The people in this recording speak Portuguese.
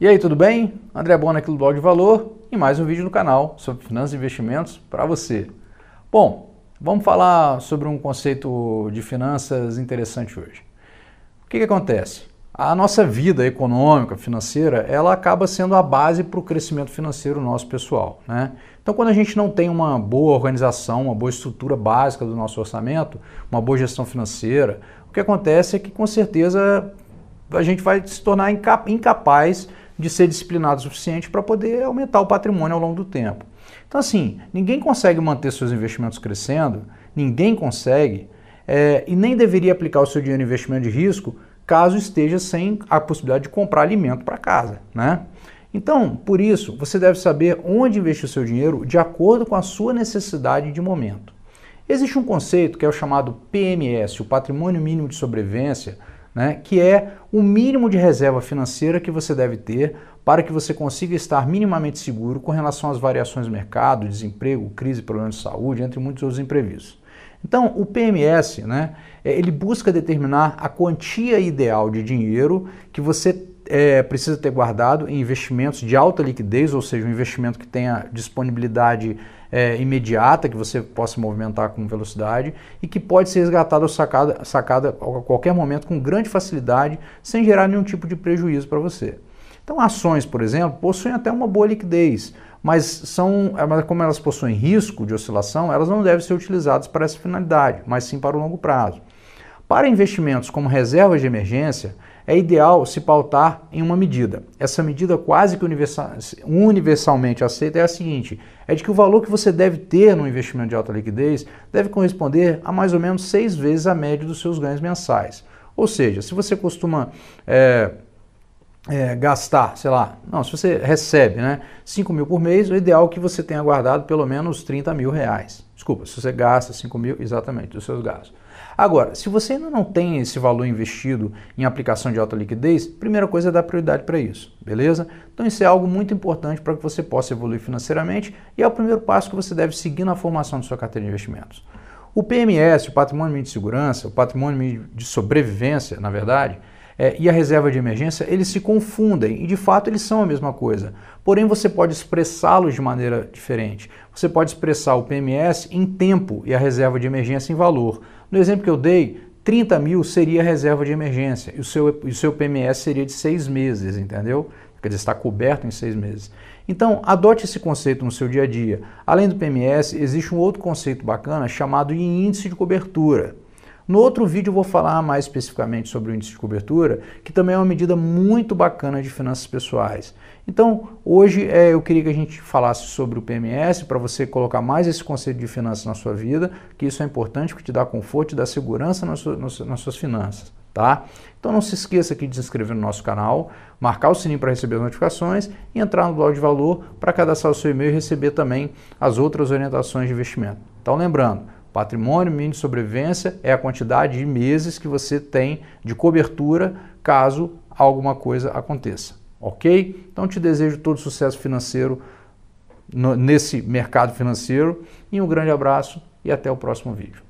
E aí, tudo bem? André Bona aqui do Blog de Valor e mais um vídeo no canal sobre finanças e investimentos para você. Bom, vamos falar sobre um conceito de finanças interessante hoje. O que, que acontece? A nossa vida econômica, financeira, ela acaba sendo a base para o crescimento financeiro nosso pessoal. Né? Então, quando a gente não tem uma boa organização, uma boa estrutura básica do nosso orçamento, uma boa gestão financeira, o que acontece é que com certeza a gente vai se tornar incapaz de ser disciplinados o suficiente para poder aumentar o patrimônio ao longo do tempo. Então, assim, ninguém consegue manter seus investimentos crescendo, ninguém consegue, é, e nem deveria aplicar o seu dinheiro em investimento de risco caso esteja sem a possibilidade de comprar alimento para casa, né? Então, por isso, você deve saber onde investir o seu dinheiro de acordo com a sua necessidade de momento. Existe um conceito que é o chamado PMS, o Patrimônio Mínimo de Sobrevivência, né, que é o mínimo de reserva financeira que você deve ter para que você consiga estar minimamente seguro com relação às variações do mercado, desemprego, crise, problemas de saúde, entre muitos outros imprevistos. Então, o PMS, né, é, ele busca determinar a quantia ideal de dinheiro que você é, precisa ter guardado em investimentos de alta liquidez, ou seja, um investimento que tenha disponibilidade é, imediata, que você possa movimentar com velocidade e que pode ser resgatado ou sacada, sacada a qualquer momento com grande facilidade, sem gerar nenhum tipo de prejuízo para você. Então, ações, por exemplo, possuem até uma boa liquidez, mas são, é, como elas possuem risco de oscilação, elas não devem ser utilizadas para essa finalidade, mas sim para o longo prazo. Para investimentos como reservas de emergência, é ideal se pautar em uma medida. Essa medida quase que universalmente aceita é a seguinte: é de que o valor que você deve ter no investimento de alta liquidez deve corresponder a mais ou menos seis vezes a média dos seus ganhos mensais. Ou seja, se você costuma é, é, gastar, sei lá, não, se você recebe né, 5 mil por mês, o ideal é que você tenha guardado pelo menos 30 mil reais. Desculpa, se você gasta 5 mil, exatamente, dos seus gastos. Agora, se você ainda não tem esse valor investido em aplicação de alta liquidez, primeira coisa é dar prioridade para isso, beleza? Então isso é algo muito importante para que você possa evoluir financeiramente e é o primeiro passo que você deve seguir na formação de sua carteira de investimentos. O PMS, o Patrimônio Mínimo de Segurança, o Patrimônio Mínimo de Sobrevivência, na verdade, é, e a reserva de emergência, eles se confundem e de fato eles são a mesma coisa. Porém, você pode expressá-los de maneira diferente. Você pode expressar o PMS em tempo e a reserva de emergência em valor. No exemplo que eu dei, 30 mil seria a reserva de emergência e o seu, o seu PMS seria de seis meses, entendeu? Quer dizer, está coberto em seis meses. Então, adote esse conceito no seu dia a dia. Além do PMS, existe um outro conceito bacana chamado índice de cobertura. No outro vídeo eu vou falar mais especificamente sobre o índice de cobertura, que também é uma medida muito bacana de finanças pessoais. Então, hoje é, eu queria que a gente falasse sobre o PMS para você colocar mais esse conceito de finanças na sua vida, que isso é importante, que te dá conforto, te dá segurança nas, su nas suas finanças. Tá? Então não se esqueça aqui de se inscrever no nosso canal, marcar o sininho para receber as notificações e entrar no blog de valor para cadastrar o seu e-mail e receber também as outras orientações de investimento. Então lembrando, Patrimônio mínimo de sobrevivência é a quantidade de meses que você tem de cobertura caso alguma coisa aconteça, ok? Então te desejo todo sucesso financeiro no, nesse mercado financeiro e um grande abraço e até o próximo vídeo.